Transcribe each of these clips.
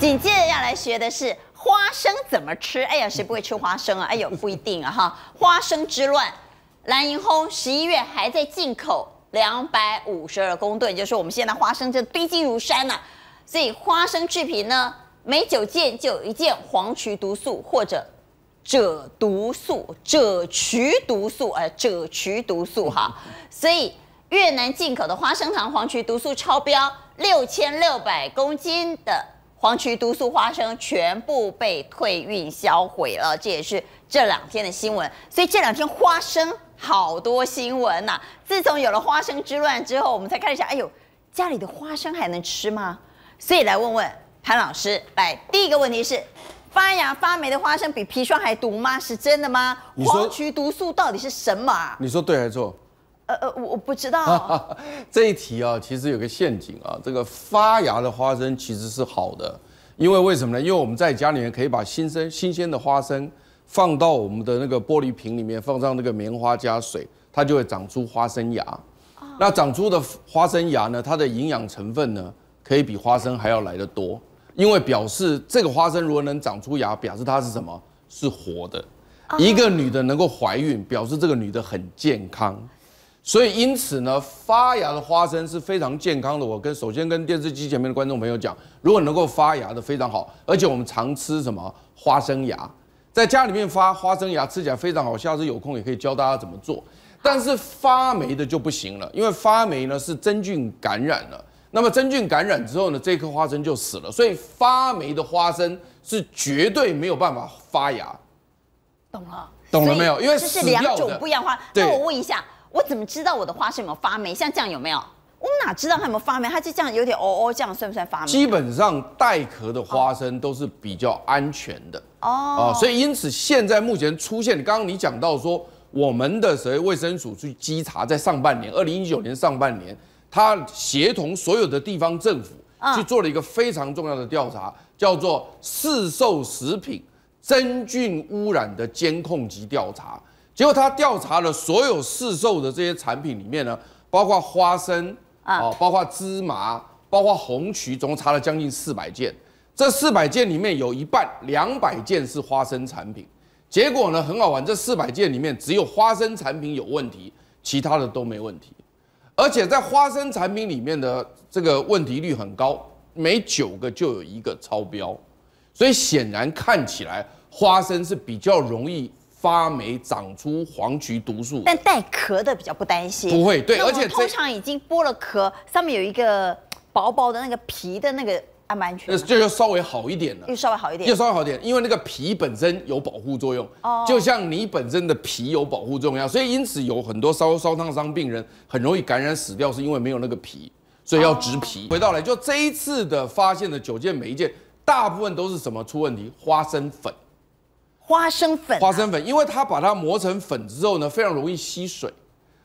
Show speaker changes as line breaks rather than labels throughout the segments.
紧接着要来学的是花生怎么吃。哎呀，谁不会吃花生啊？哎呦，不一定啊哈！花生之乱，蓝银轰，十一月还在进口两百五十二公吨，就是我们现在花生这堆积如山呐。所以花生制品呢，每九件就有一件黄曲毒素或者赭毒素、赭曲毒素，呃，赭曲毒素哈。所以越南进口的花生糖黄曲毒素超标六千六百公斤的。黄渠毒素花生全部被退运销毁了，这也是这两天的新闻。所以这两天花生好多新闻呐。自从有了花生之乱之后，我们才开始想：哎呦，家里的花生还能吃吗？所以来问问潘老师。来，第一个问题是：发芽发霉的花生比砒霜还毒吗？是真的吗？黄曲毒素到底是什么啊？
你说对还是错？
呃呃，我不知道。
这一题啊，其实有个陷阱啊。这个发芽的花生其实是好的，因为为什么呢？因为我们在家里面可以把新生新鲜的花生放到我们的那个玻璃瓶里面，放上那个棉花加水，它就会长出花生芽。那长出的花生芽呢，它的营养成分呢，可以比花生还要来得多。因为表示这个花生如果能长出芽，表示它是什么？是活的。一个女的能够怀孕，表示这个女的很健康。所以因此呢，发芽的花生是非常健康的。我跟首先跟电视机前面的观众朋友讲，如果能够发芽的非常好，而且我们常吃什么花生芽，在家里面发花生芽吃起来非常好。下次有空也可以教大家怎么做。但是发霉的就不行了，因为发霉呢是真菌感染了。那么真菌感染之后呢，这颗花生就死了。所以发霉的花生是绝对没有办法发芽。
懂了，懂了没有？因为这是两种不一样花。那我问一下。我怎么知道我的花生有没有发霉？像这样有没有？我们哪知道它有没有发霉？它就这样有点哦哦，这样算不算发霉？基
本上带壳的花生都是比较安全的哦。啊，所以因此现在目前出现，刚刚你讲到说，我们的谁卫生署去稽查，在上半年，二零一九年上半年，它协同所有的地方政府去做了一个非常重要的调查，叫做市售食品真菌污染的监控及调查。结果他调查了所有市售的这些产品里面呢，包括花生啊，包括芝麻，包括红曲，总共查了将近四百件。这四百件里面有一半，两百件是花生产品。结果呢，很好玩，这四百件里面只有花生产品有问题，其他的都没问题。而且在花生产品里面的这个问题率很高，每九个就有一个超标。所以显然看起来，花生是比较容易。发霉长出黄菊毒素，但
带壳的比较不担心，不会对。而且通常已经剥了壳，上面有一个薄薄的那个皮的那个安不安全？就就
稍微好一点了，又
稍微好一点，又稍微好
点，因为那个皮本身有保护作用，就像你本身的皮有保护作用一样。所以因此有很多烧烧烫伤病人很容易感染死掉，是因为没有那个皮，所以要植皮。回到来，就这一次的发现的九件每一件，大部分都是什么出问题？花生粉。花生粉，花生粉，因为它把它磨成粉之后呢，非常容易吸水。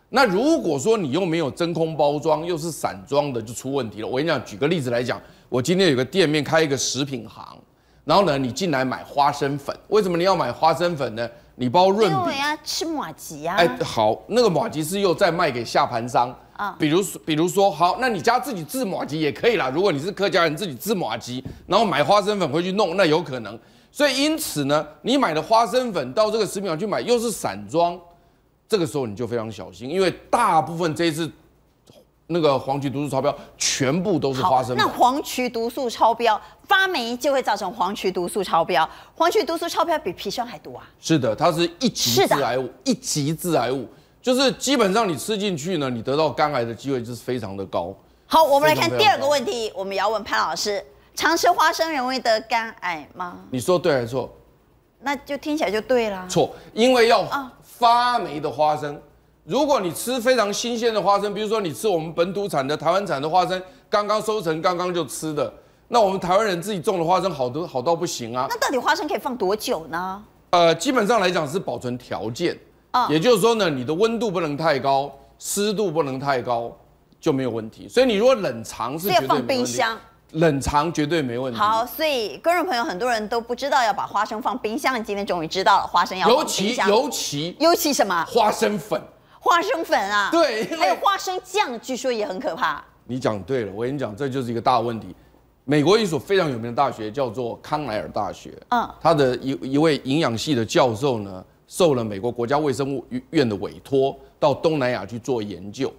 那如果说你又没有真空包装，又是散装的，就出问题了。我跟你讲，举个例子来讲，我今天有个店面开一个食品行，然后呢，你进来买花生粉。为什么你要买花生粉呢？你包润饼，
啊，吃马吉呀。哎，
好，那个马吉是又再卖给下盘商啊。比如，比如说，好，那你家自己制马吉也可以啦。如果你是客家人，自己制马吉，然后买花生粉回去弄，那有可能。所以因此呢，你买的花生粉到这个食品厂去买又是散装，这个时候你就非常小心，因为大部分这次那个黄曲毒素超标，全部都是花生。那黄
曲毒素超标，发霉就会造成黄曲毒素超标。黄曲毒素超标比砒霜还毒啊！
是的，它是一级致癌物，一级致癌物就是基本上你吃进去呢，你得到肝癌的机会就是非常的高。好，我们来看第二个问
题，我们要问潘老师。常吃花生容易得肝癌吗？
你说对还是错？
那就听起来就对啦。
错，因为要发霉的花生。如果你吃非常新鲜的花生，比如说你吃我们本土产的、台湾产的花生，刚刚收成、刚刚就吃的，那我们台湾人自己种的花生好多好到不行啊。那
到底花生可以放多久呢？
呃，基本上来讲是保存条件啊，也就是说呢，你的温度不能太高，湿度不能太高，就没有问题。所以你如果冷藏是，要放冰箱。冷藏绝对没问题。好，
所以观众朋友很多人都不知道要把花生放冰箱，今天终于知道了花生要尤其尤
其尤其什么？花生粉，
花生粉啊，对，还有花生酱，据说也很可怕。
你讲对了，我跟你讲，这就是一个大问题。美国一所非常有名的大学叫做康莱尔大学，嗯，他的一一位营养系的教授呢，受了美国国家卫生院的委托，到东南亚去做研究。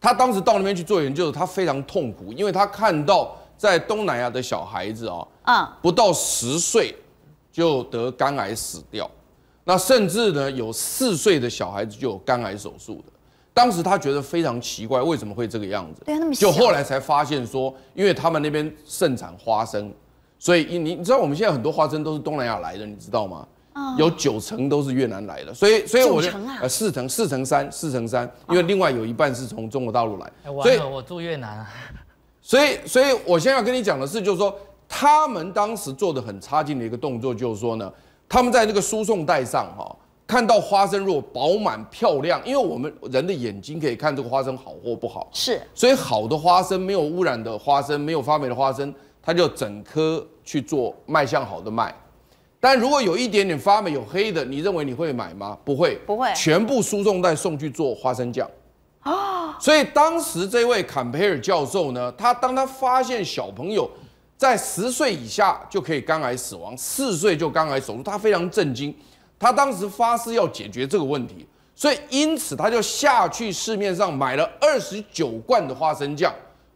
他当时到那边去做研究，他非常痛苦，因为他看到。在东南亚的小孩子啊，嗯，不到十岁就得肝癌死掉，那甚至呢有四岁的小孩子就有肝癌手术的。当时他觉得非常奇怪，为什么会这个样子？对那么就后来才发现说，因为他们那边盛产花生，所以你你知道我们现在很多花生都是东南亚来的，你知道吗？有九成都是越南来的，所以所以我就呃四成四成三四成三，因为另外有一半是从中国大陆来，所以我
住越南。
所以，所以，我现在要跟你讲的是，就是说，他们当时做的很差劲的一个动作，就是说呢，他们在那个输送带上，哈，看到花生如果饱满漂亮，因为我们人的眼睛可以看这个花生好或不好，是，所以好的花生，没有污染的花生，没有发霉的花生，它就整颗去做卖相好的卖，但如果有一点点发霉有黑的，你认为你会买吗？不会，不会，全部输送带送去做花生酱。所以当时这位坎培尔教授呢，他当他发现小朋友在十岁以下就可以肝癌死亡，四岁就肝癌手术，他非常震惊。他当时发誓要解决这个问题，所以因此他就下去市面上买了二十九罐的花生酱，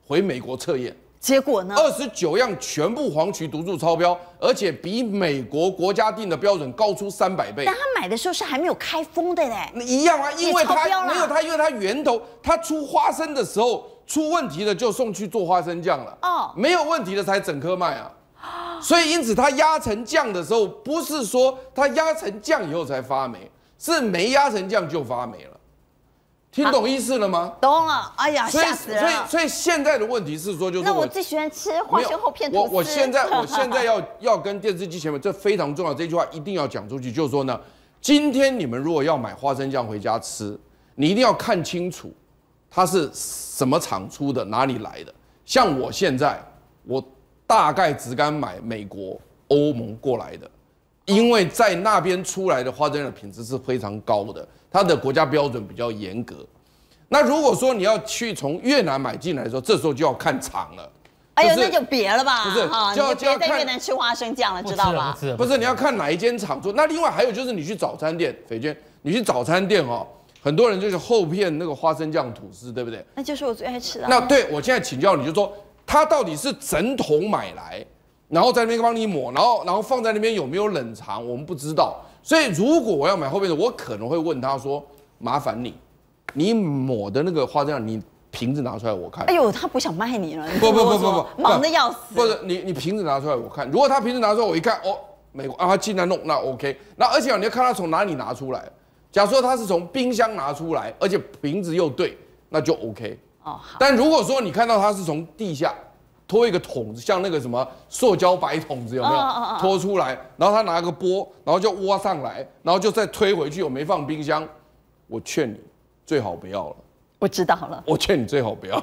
回美国测验。结果呢？二十九样全部黄曲毒素超标，而且比美国国家定的标准高出三百倍。但他
买的时候是还没有开封的嘞，那一样啊，因为它没有它，因
为它源头它出花生的时候出问题了，就送去做花生酱了。哦，没有问题的才整颗卖啊。啊，所以因此它压成酱的时候，不是说它压成酱以后才发霉，是没压成酱就发霉了。听懂意思了吗？懂了。哎呀，吓死人！所以，所以现在的问题是说，就是那我最
喜欢吃花生后片吐司。我我现在 我现在要
要跟电视机前面，这非常重要，这句话一定要讲出去，就是说呢，今天你们如果要买花生酱回家吃，你一定要看清楚，它是什么厂出的，哪里来的。像我现在，我大概只敢买美国、欧盟过来的，因为在那边出来的花生酱品质是非常高的。它的国家标准比较严格，那如果说你要去从越南买进来的时候，这时候就要看厂了。哎呦，那就
别了吧，不是，就要在越南吃花生酱了，知道吧？
不是，你要看哪一间厂做。那另外还有就是，你去早餐店，斐娟，你去早餐店哦。很多人就是厚片那个花生酱吐司，对不对？
那就是我最爱吃的。那对
我现在请教你就说，他到底是整桶买来，然后在那边帮你抹，然后然后放在那边有没有冷藏？我们不知道。所以，如果我要买后面的，我可能会问他说：“麻烦你，你抹的那个花酱，你瓶子拿出来我看。”哎
呦，他不想卖你了！不不不不不，忙的要死。
不是你，你瓶子拿出来我看。如果他瓶子拿出来，我一看哦，美国啊，他进来弄，那 OK。那而且你要看他从哪里拿出来。假如说他是从冰箱拿出来，而且瓶子又对，那就 OK。哦，好。但如果说你看到他是从地下。拖一个桶子，像那个什么塑胶白桶子，有没有拖出来？然后他拿个钵，然后就挖上来，然后就再推回去。我没放冰箱，我劝你最好不要了。我知道了，我劝你最好不要。